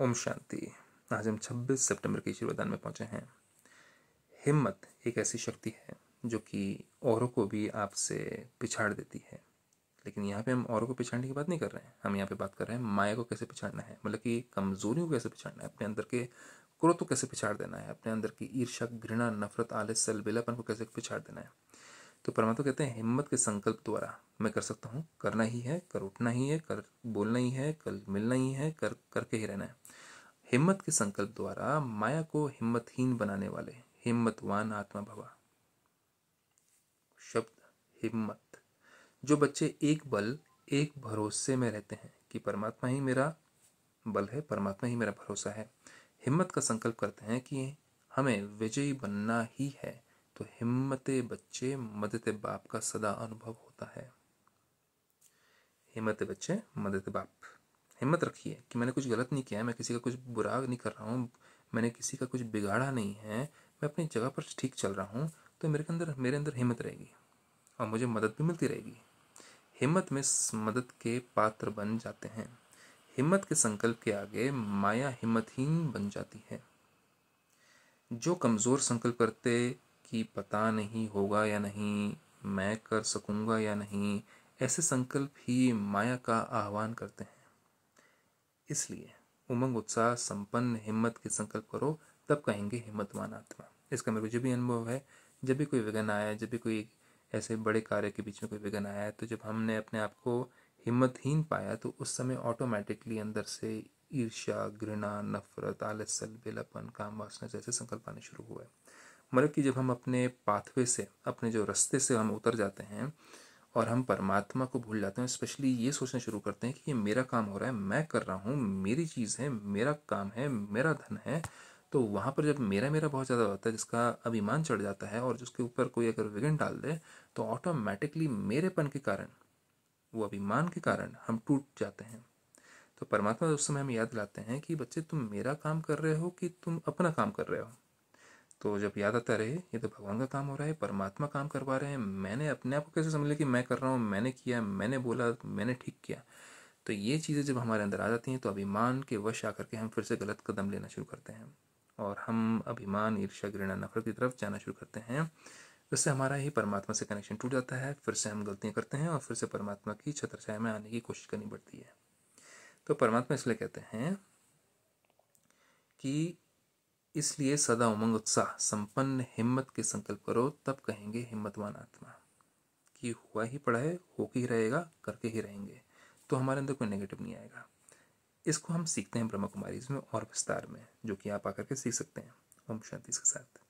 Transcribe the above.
ओम शांति आज हम 26 सितंबर के ईश्वरदान में पहुंचे हैं हिम्मत एक ऐसी शक्ति है जो कि औरों को भी आपसे पिछाड़ देती है लेकिन यहाँ पे हम औरों को पिछाड़ने की बात नहीं कर रहे हैं हम यहाँ पे बात कर रहे हैं माया को कैसे पिछाड़ना है मतलब कि कमजोरियों को कैसे पिछाड़ना है अपने अंदर के क्रोध को कैसे पिछाड़ देना है अपने अंदर की ईर्षा घृणा नफरत आलस सल बेलापन को कैसे पिछाड़ देना है तो परमात्मा कहते हैं हिम्मत के संकल्प द्वारा मैं कर सकता हूँ करना ही है कर उठना ही है कर बोलना ही है कल मिलना ही है कर करके ही रहना है हिम्मत के संकल्प द्वारा माया को हिम्मतहीन बनाने वाले हिम्मतवान आत्मा भवा शब्द हिम्मत जो बच्चे एक बल एक भरोसे में रहते हैं कि परमात्मा ही मेरा बल है परमात्मा ही मेरा भरोसा है हिम्मत का संकल्प करते हैं कि हमें विजयी बनना ही है तो हिम्मत बच्चे मदद बाप का सदा अनुभव होता है हिम्मत बच्चे मदद बाप हिम्मत रखिए कि मैंने कुछ गलत नहीं किया मैं किसी का कुछ बुरा नहीं कर रहा हूँ मैंने किसी का कुछ बिगाड़ा नहीं है मैं अपनी जगह पर ठीक चल रहा हूँ तो मेरे अंदर मेरे अंदर हिम्मत रहेगी और मुझे मदद भी मिलती रहेगी हिम्मत में मदद के पात्र बन जाते हैं हिम्मत के संकल्प के आगे माया हिम्मतहीन बन जाती है जो कमज़ोर संकल्प करते कि पता नहीं होगा या नहीं मैं कर सकूँगा या नहीं ऐसे संकल्प ही माया का आह्वान करते हैं इसलिए उमंग उत्साह संपन्न हिम्मत के संकल्प करो तब कहेंगे हिम्मतवान आत्मा इसका मेरे को जो भी अनुभव है जब भी कोई विघन आया जब भी कोई ऐसे बड़े कार्य के बीच में कोई विघन आया तो जब हमने अपने आप को हिम्मतहीन पाया तो उस समय ऑटोमेटिकली अंदर से ईर्ष्या घृणा नफरत आलसल बेलापन काम वासना जैसे संकल्प आने शुरू हुए मतलब कि जब हम अपने पाथवे से अपने जो रास्ते से हम उतर जाते हैं और हम परमात्मा को भूल जाते हैं स्पेशली ये सोचना शुरू करते हैं कि ये मेरा काम हो रहा है मैं कर रहा हूँ मेरी चीज़ है मेरा काम है मेरा धन है तो वहाँ पर जब मेरा मेरा बहुत ज़्यादा होता है जिसका अभिमान चढ़ जाता है और जिसके ऊपर कोई अगर विघन डाल दे तो ऑटोमेटिकली मेरेपन के कारण वो अभिमान के कारण हम टूट जाते हैं तो परमात्मा उस समय हम याद दिलाते हैं कि बच्चे तुम मेरा काम कर रहे हो कि तुम अपना काम कर रहे हो तो जब याद आता रहे ये तो भगवान का काम हो रहा है परमात्मा काम करवा रहे हैं मैंने अपने आप को कैसे समझ लिया कि मैं कर रहा हूँ मैंने किया मैंने बोला मैंने ठीक किया तो ये चीज़ें जब हमारे अंदर आ जाती हैं तो अभिमान के वश आकर के हम फिर से गलत कदम लेना शुरू करते हैं और हम अभिमान ईर्ष्या घृणा नफरत की तरफ जाना शुरू करते हैं उससे हमारा ही परमात्मा से कनेक्शन टूट जाता है फिर से हम गलतियाँ करते हैं और फिर से परमात्मा की छत्रछाया में आने की कोशिश करनी पड़ती है तो परमात्मा इसलिए कहते हैं कि इसलिए सदा उमंग उत्साह संपन्न हिम्मत के संकल्प करो तब कहेंगे हिम्मतवान आत्मा कि हुआ ही पड़ा है होके ही रहेगा करके ही रहेंगे तो हमारे अंदर कोई नेगेटिव नहीं आएगा इसको हम सीखते हैं ब्रह्म कुमारी इसमें और विस्तार में जो कि आप आकर के सीख सकते हैं ओम शांति के साथ